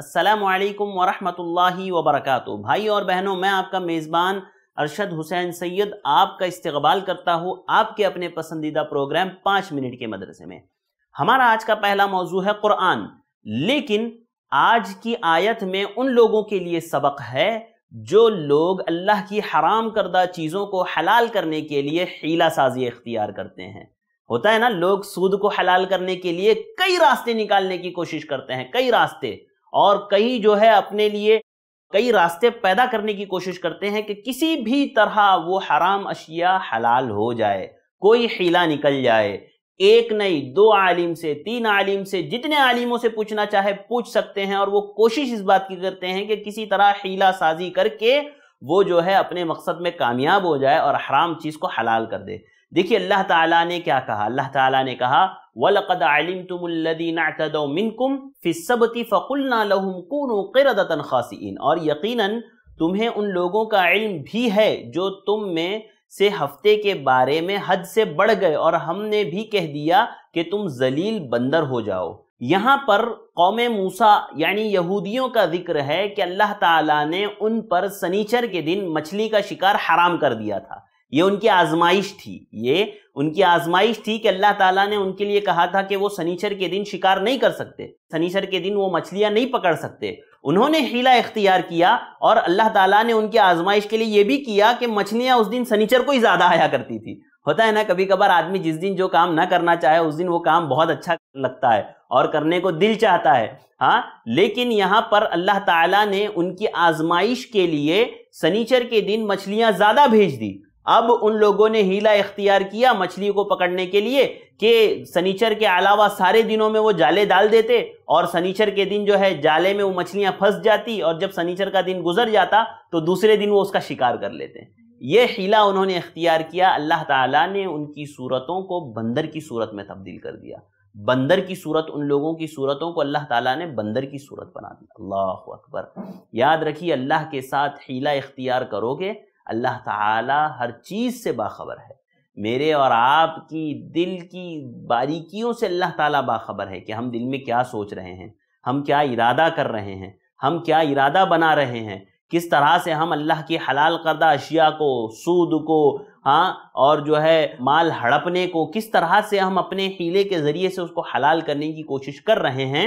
असलकम वरहमल वबरक भाई और बहनों मैं आपका मेज़बान अरशद हुसैन सैयद आपका इस्तबाल करता हूँ आपके अपने पसंदीदा प्रोग्राम पाँच मिनट के मदरसे में हमारा आज का पहला मौजू है कुरान लेकिन आज की आयत में उन लोगों के लिए सबक है जो लोग अल्लाह की हराम करदा चीज़ों को हलाल करने के लिए हीला साजी इख्तियार करते हैं होता है ना लोग सूद को हलाल करने के लिए कई रास्ते निकालने की कोशिश करते हैं कई रास्ते और कई जो है अपने लिए कई रास्ते पैदा करने की कोशिश करते हैं कि किसी भी तरह वो हराम अशिया हलाल हो जाए कोई हीला निकल जाए एक नहीं दो आलिम से तीन आलिम से जितने आलिमों से पूछना चाहे पूछ सकते हैं और वो कोशिश इस बात की करते हैं कि किसी तरह हीला साजी करके वो जो है अपने मकसद में कामयाब हो जाए और हराम चीज़ को हलाल कर दे देखिए अल्लाह ताला ने क्या कहा अल्लाह ताला ने कहा वलकद आलिम तुमदीनाकुम फिसबती फ़कुलना लहुम कूनु क़िरदतन खासीन और यकीनन तुम्हें उन लोगों का इल्म भी है जो तुम में से हफ्ते के बारे में हद से बढ़ गए और हमने भी कह दिया कि तुम जलील बंदर हो जाओ यहाँ पर कौम मूसा यानी यहूदियों का जिक्र है कि अल्लाह ताला ने उन पर सनीचर के दिन मछली का शिकार हराम कर दिया था ये उनकी आजमाइश थी ये उनकी आजमाइश थी कि अल्लाह ताला ने उनके लिए कहा था कि वो सनीचर के दिन शिकार नहीं कर सकते सनीचर के दिन वो मछलियां नहीं पकड़ सकते उन्होंने हीला इख्तियार किया और अल्लाह ताला ने उनकी आजमाइश के लिए ये भी किया कि मछलियां उस दिन सनीचर को ही ज़्यादा आया करती थी होता है ना कभी कभार आदमी जिस दिन जो काम ना करना चाहे उस दिन वो काम बहुत अच्छा लगता है और करने को दिल चाहता है हाँ लेकिन यहाँ पर अल्लाह ताला ने उनकी आजमाइश के लिए सनीचर के दिन मछलियां ज़्यादा भेज दी अब उन लोगों ने हीला इख्तियार किया मछली को पकड़ने के लिए कि सनीचर के अलावा सारे दिनों में वो जाले डाल देते और सनीचर के दिन जो है जाले में वो मछलियां फंस जाती और जब सनीचर का दिन गुजर जाता तो दूसरे दिन वो उसका शिकार कर लेते ये हीला उन्होंने इख्तियार किया अल्लाह ताला ने उनकी सूरतों को बंदर की सूरत में तब्दील कर दिया बंदर की सूरत उन लोगों की सूरतों को अल्लाह ताला ने बंदर की सूरत बना दी अल्लाह अकबर याद रखिए अल्लाह के साथ हीला इख्तियार करोगे अल्लाह ताला हर चीज़ से बाखबर है मेरे और आपकी दिल की बारीकियों से अल्लाह ताला बाखबर है कि हम दिल में क्या सोच रहे हैं हम क्या इरादा कर रहे हैं हम क्या इरादा बना रहे हैं किस तरह से हम अल्लाह की हलाल करदा अशिया को सूद को हाँ और जो है माल हड़पने को किस तरह से हम अपने हीले के ज़रिए से उसको हलाल करने की कोशिश कर रहे हैं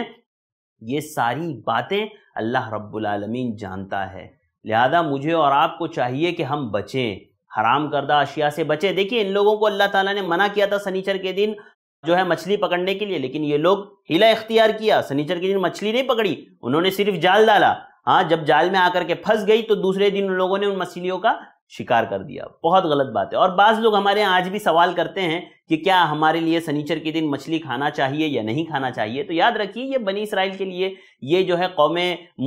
ये सारी बातें अल्लाह रब्बुल रबालमीन जानता है लिहाजा मुझे और आपको चाहिए कि हम बचें हराम करदा अशिया से बचें देखिए इन लोगों को अल्लाह ताला ने मना किया था सनीचर के दिन जो है मछली पकड़ने के लिए लेकिन ये लोग हिला इख्तियार किया सनीचर के दिन मछली नहीं पकड़ी उन्होंने सिर्फ जाल डाला हाँ जब जाल में आकर के फंस गई तो दूसरे दिन उन लोगों ने उन मछलियों का शिकार कर दिया बहुत गलत बात है और बाज़ लोग हमारे यहाँ आज भी सवाल करते हैं कि क्या हमारे लिए सनीचर के दिन मछली खाना चाहिए या नहीं खाना चाहिए तो याद रखिए ये बनी इसराइल के लिए ये जो है कौम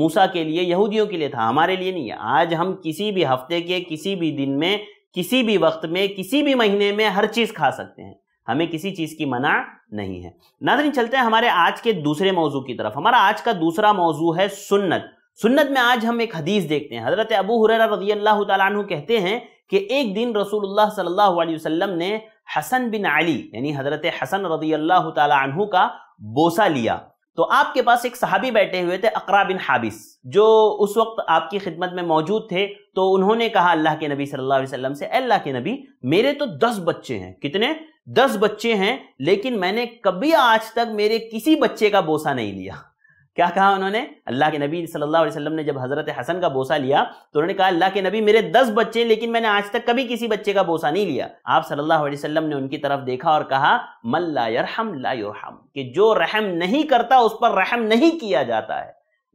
मूसा के लिए यहूदियों के लिए था हमारे लिए नहीं है आज हम किसी भी हफ्ते के किसी भी दिन में किसी भी वक्त में किसी भी महीने में हर चीज़ खा सकते हैं हमें किसी चीज़ की मना नहीं है नाजरीन चलते हैं हमारे आज के दूसरे मौजू की तरफ हमारा आज का दूसरा मौजू है सुन्नत सुन्नत में आज हम एक हदीस देखते हैं हजरत अबू हुररा रजी अल्लाह तु कहते हैं कि एक दिन रसूलुल्लाह सल्लल्लाहु अलैहि वसल्लम ने हसन बिन अली यानी हजरत हसन रजी अल्लाह तु का बोसा लिया तो आपके पास एक सहाबी बैठे हुए थे अकरा बिन हाबिस जो उस वक्त आपकी खिदमत में मौजूद थे तो उन्होंने कहा अल्लाह के नबी सल्लल्लाहु अलैहि वसल्लम से अल्लाह के नबी मेरे तो दस बच्चे हैं कितने दस बच्चे हैं लेकिन मैंने कभी आज तक मेरे किसी बच्चे का बोसा नहीं लिया क्या कहा उन्होंने अल्लाह के नबी सल्लल्लाहु अलैहि वसल्लम ने जब हजरत हसन का बोसा लिया तो उन्होंने कहा अल्लाह के नबी मेरे दस बच्चे लेकिन मैंने आज तक कभी किसी बच्चे का बोसा नहीं लिया आप सल्लल्लाहु अलैहि वसल्लम ने उनकी तरफ देखा और कहा मल्ला यरहम ला युरहम कि जो रहम नहीं करता उस पर रहम नहीं किया जाता है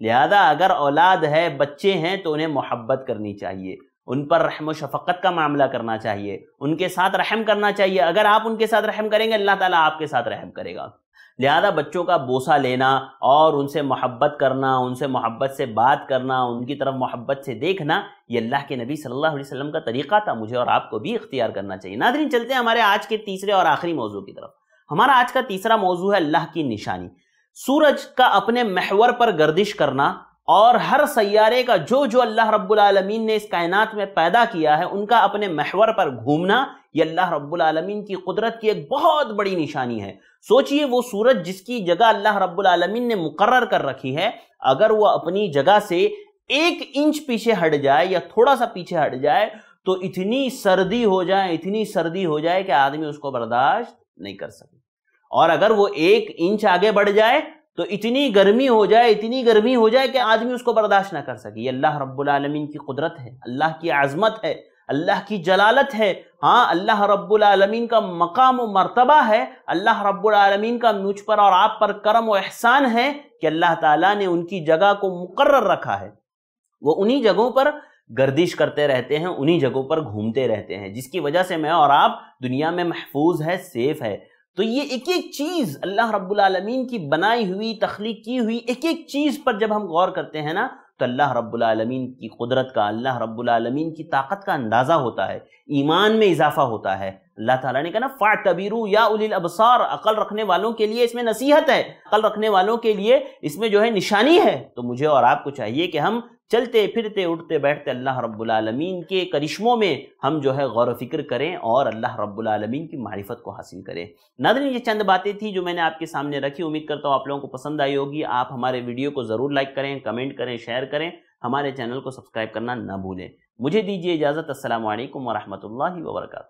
लिहाजा अगर औलाद है बच्चे हैं तो उन्हें मोहब्बत करनी चाहिए उन पर रहम शफ़क़त का मामला करना चाहिए उनके साथ रहम करना चाहिए अगर आप उनके साथ रहम करेंगे अल्लाह ताला आपके साथ रहम करेगा लिहाजा बच्चों का बोसा लेना और उनसे मोहब्बत करना उनसे मोहब्बत से बात करना उनकी तरफ मोहब्बत से देखना ये अल्लाह के नबी सल्लल्लाहु अलैहि वसल्लम का तरीक़ा था मुझे और आपको भी इख्तियार करना चाहिए नादरी चलते हैं हमारे आज के तीसरे और आखिरी मौजू की तरफ हमारा आज का तीसरा मौजू है अल्लाह की निशानी सूरज का अपने महवर पर गर्दिश करना और हर सैारे का जो जो अल्लाह रब्बुल ने इस कायनात में पैदा किया है उनका अपने महवर पर घूमना ये अल्लाह रब्बुल रबालमीन की कुदरत की एक बहुत बड़ी निशानी है सोचिए वो सूरज जिसकी जगह अल्लाह रब्बुल रबालमीन ने मुकर कर रखी है अगर वह अपनी जगह से एक इंच पीछे हट जाए या थोड़ा सा पीछे हट जाए तो इतनी सर्दी हो जाए इतनी सर्दी हो जाए कि आदमी उसको बर्दाश्त नहीं कर सके और अगर वो एक इंच आगे बढ़ जाए तो इतनी गर्मी हो जाए इतनी गर्मी हो जाए कि आदमी उसको बर्दाश्त ना कर सके ये अल्लाह रब्बुल आलमीन की कुदरत है अल्लाह की आज़मत है अल्लाह की जलालत है हाँ अल्लाह रब्बुल आलमीन का मकाम व मरतबा है अल्लाह रब्बुल आलमीन का मुझ पर और आप पर करम व एहसान है कि अल्लाह ताला ने उनकी जगह को मुकर्र रखा है वो उन्हीं जगहों पर गर्दिश करते रहते हैं उन्हीं जगहों पर घूमते रहते हैं जिसकी वजह से मैं और आप दुनिया में महफूज है सेफ है तो ये एक एक चीज़ अल्लाह रब्बुल की बनाई हुई तख्लीक की हुई एक एक चीज़ पर जब हम गौर करते हैं ना तो अल्लाह रब्बुल की कुदरत का अल्लाह रब्बुल की ताकत का अंदाज़ा होता है ईमान में इजाफा होता है अल्लाह ताला ने कहा ना फा तबीरू या उलिल अबसार अकल रखने वालों के लिए इसमें नसीहत है अकल रखने वालों के लिए इसमें जो है निशानी है तो मुझे और आपको चाहिए कि हम चलते फिरते उठते बैठते अल्लाह रब्बुलमीन के करिश्मों में हम जो है गौर फिक्र करें और अल्लाह रब्बुलमीन की मारिफत को हासिल करें नादरी ये चंद बातें थी जो मैंने आपके सामने रखी उम्मीद करता हूँ आप लोगों को पसंद आई होगी आप हमारे वीडियो को ज़रूर लाइक करें कमेंट करें शेयर करें हमारे चैनल को सब्सक्राइब करना ना भूलें मुझे दीजिए इजाज़त असल वरहमल वर्का